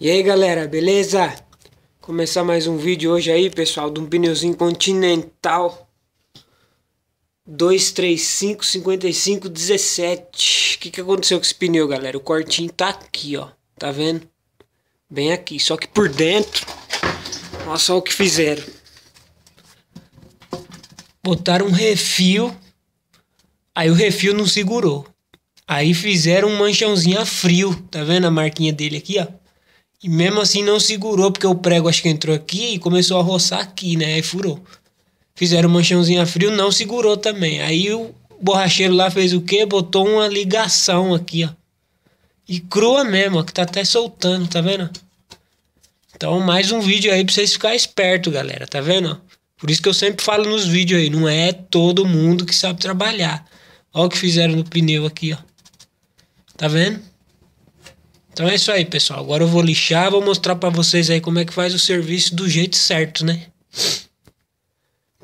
E aí galera, beleza? Começar mais um vídeo hoje aí pessoal, de um pneuzinho Continental 2355517 O que, que aconteceu com esse pneu galera? O cortinho tá aqui ó, tá vendo? Bem aqui, só que por dentro, olha só o que fizeram Botaram um refil, aí o refil não segurou Aí fizeram um manchãozinho a frio, tá vendo a marquinha dele aqui ó e mesmo assim não segurou, porque o prego acho que entrou aqui e começou a roçar aqui, né? Aí furou. Fizeram uma manchãozinho frio, não segurou também. Aí o borracheiro lá fez o quê? Botou uma ligação aqui, ó. E crua mesmo, ó, que tá até soltando, tá vendo? Então, mais um vídeo aí pra vocês ficarem esperto, galera, tá vendo? Por isso que eu sempre falo nos vídeos aí, não é todo mundo que sabe trabalhar. Olha o que fizeram no pneu aqui, ó. Tá vendo? Então é isso aí, pessoal. Agora eu vou lixar, vou mostrar para vocês aí como é que faz o serviço do jeito certo, né?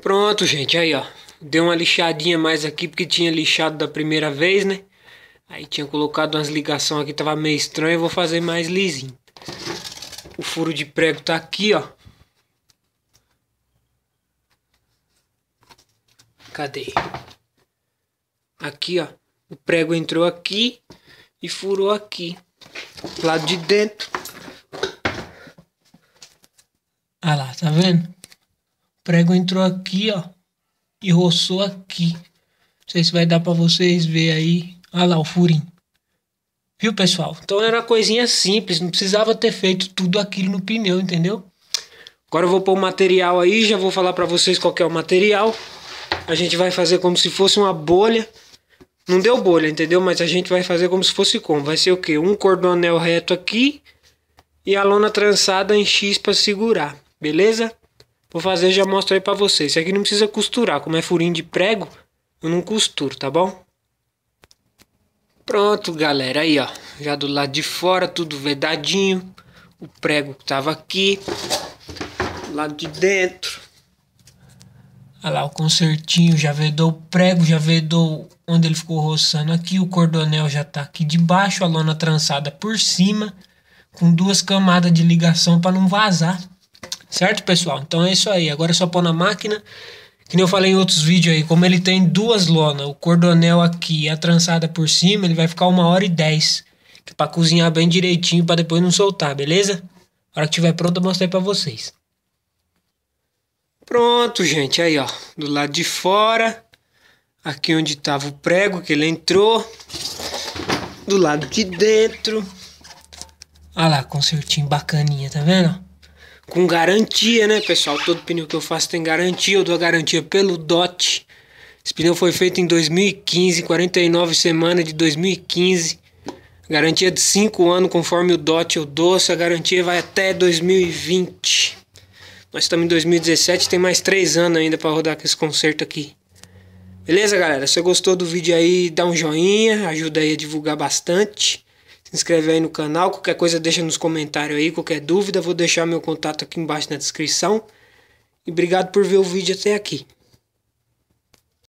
Pronto, gente, aí ó. Deu uma lixadinha mais aqui porque tinha lixado da primeira vez, né? Aí tinha colocado umas ligações aqui, tava meio estranho, eu vou fazer mais lisinho. O furo de prego tá aqui, ó. Cadê? Aqui, ó. O prego entrou aqui e furou aqui. Lá de dentro. Ah lá, tá vendo? O prego entrou aqui, ó. E roçou aqui. Não sei se vai dar pra vocês ver aí. Ah lá, o furinho. Viu, pessoal? Então era coisinha simples. Não precisava ter feito tudo aquilo no pneu, entendeu? Agora eu vou pôr o material aí. Já vou falar pra vocês qual é o material. A gente vai fazer como se fosse uma bolha. Não deu bolha, entendeu? Mas a gente vai fazer como se fosse como? Vai ser o quê? Um anel reto aqui e a lona trançada em X para segurar, beleza? Vou fazer já mostro aí para vocês. Isso aqui não precisa costurar, como é furinho de prego, eu não costuro, tá bom? Pronto, galera, aí ó, já do lado de fora, tudo vedadinho. O prego que tava aqui, do lado de dentro. Olha lá, o concertinho já vedou o prego, já vedou onde ele ficou roçando aqui. O cordonel já tá aqui debaixo, a lona trançada por cima, com duas camadas de ligação para não vazar. Certo, pessoal? Então é isso aí. Agora é só pôr na máquina. Que nem eu falei em outros vídeos aí, como ele tem duas lonas, o cordonel aqui e a trançada por cima, ele vai ficar uma hora e dez. Que é pra cozinhar bem direitinho, para depois não soltar, beleza? A hora que tiver pronto eu mostrei pra vocês. Pronto, gente, aí ó, do lado de fora, aqui onde tava o prego que ele entrou, do lado de dentro. Olha lá, consertinho bacaninha, tá vendo? Com garantia, né, pessoal? Todo pneu que eu faço tem garantia, eu dou a garantia pelo DOT. Esse pneu foi feito em 2015, 49 semanas de 2015. Garantia é de 5 anos, conforme o DOT eu dou. Essa garantia vai até 2020. Nós estamos em 2017, tem mais três anos ainda para rodar com esse concerto aqui. Beleza, galera? Se você gostou do vídeo aí, dá um joinha, ajuda aí a divulgar bastante. Se inscreve aí no canal, qualquer coisa deixa nos comentários aí, qualquer dúvida, vou deixar meu contato aqui embaixo na descrição. E obrigado por ver o vídeo até aqui.